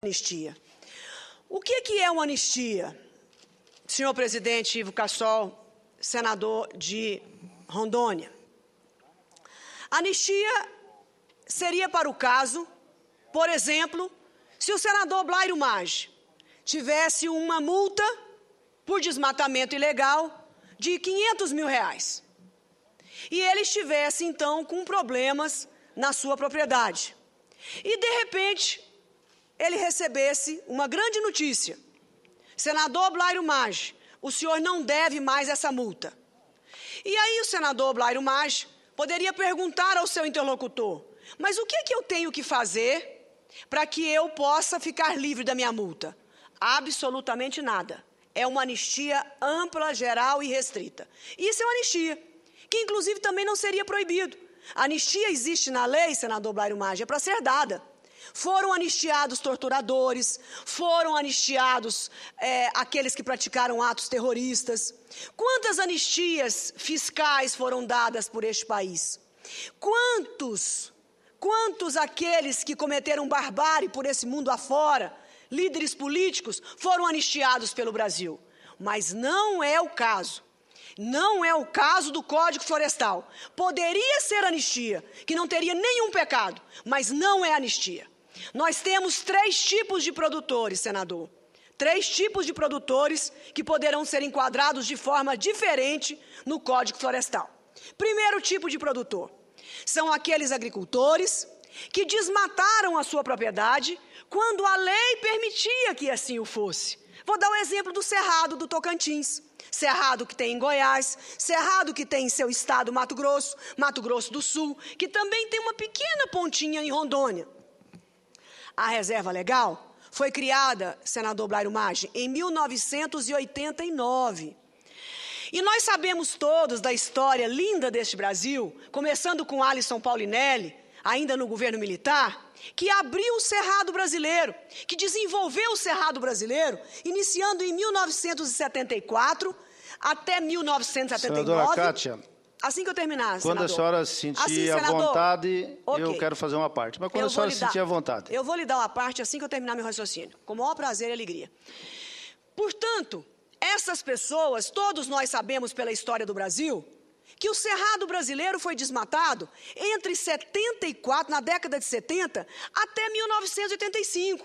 anistia. O que, que é uma anistia? Senhor presidente Ivo Cassol, senador de Rondônia. Anistia seria para o caso, por exemplo, se o senador Blairo Maggi tivesse uma multa por desmatamento ilegal de 500 mil reais e ele estivesse, então, com problemas na sua propriedade. E, de repente, ele recebesse uma grande notícia. Senador Blairo Maggi, o senhor não deve mais essa multa. E aí o senador Blairo Maggi poderia perguntar ao seu interlocutor, mas o que, é que eu tenho que fazer para que eu possa ficar livre da minha multa? Absolutamente nada. É uma anistia ampla, geral e restrita. Isso é uma anistia, que inclusive também não seria proibido. A anistia existe na lei, senador Blairo Maggi, é para ser dada. Foram anistiados torturadores, foram anistiados é, aqueles que praticaram atos terroristas. Quantas anistias fiscais foram dadas por este país? Quantos, quantos aqueles que cometeram barbárie por esse mundo afora, líderes políticos, foram anistiados pelo Brasil? Mas não é o caso. Não é o caso do Código Florestal. Poderia ser anistia, que não teria nenhum pecado, mas não é anistia. Nós temos três tipos de produtores, senador. Três tipos de produtores que poderão ser enquadrados de forma diferente no Código Florestal. Primeiro tipo de produtor são aqueles agricultores que desmataram a sua propriedade quando a lei permitia que assim o fosse. Vou dar o um exemplo do Cerrado do Tocantins. Cerrado que tem em Goiás, Cerrado que tem em seu estado Mato Grosso, Mato Grosso do Sul, que também tem uma pequena pontinha em Rondônia a reserva legal foi criada, senador Blairo Maggi, em 1989. E nós sabemos todos da história linda deste Brasil, começando com Alisson Paulinelli, ainda no governo militar, que abriu o Cerrado brasileiro, que desenvolveu o Cerrado brasileiro, iniciando em 1974 até 1979. Senadora Kátia, Assim que eu terminar, Quando a senhora sentir assim, a vontade, okay. eu quero fazer uma parte. Mas quando eu a senhora sentir dar, a vontade. Eu vou lhe dar uma parte assim que eu terminar meu raciocínio, com o maior prazer e alegria. Portanto, essas pessoas, todos nós sabemos pela história do Brasil, que o cerrado brasileiro foi desmatado entre 74, na década de 70, até 1985.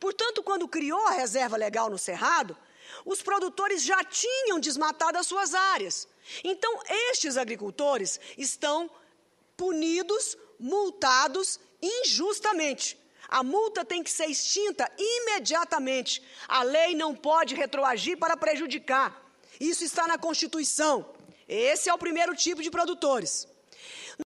Portanto, quando criou a reserva legal no cerrado, os produtores já tinham desmatado as suas áreas. Então, estes agricultores estão punidos, multados injustamente. A multa tem que ser extinta imediatamente. A lei não pode retroagir para prejudicar. Isso está na Constituição. Esse é o primeiro tipo de produtores.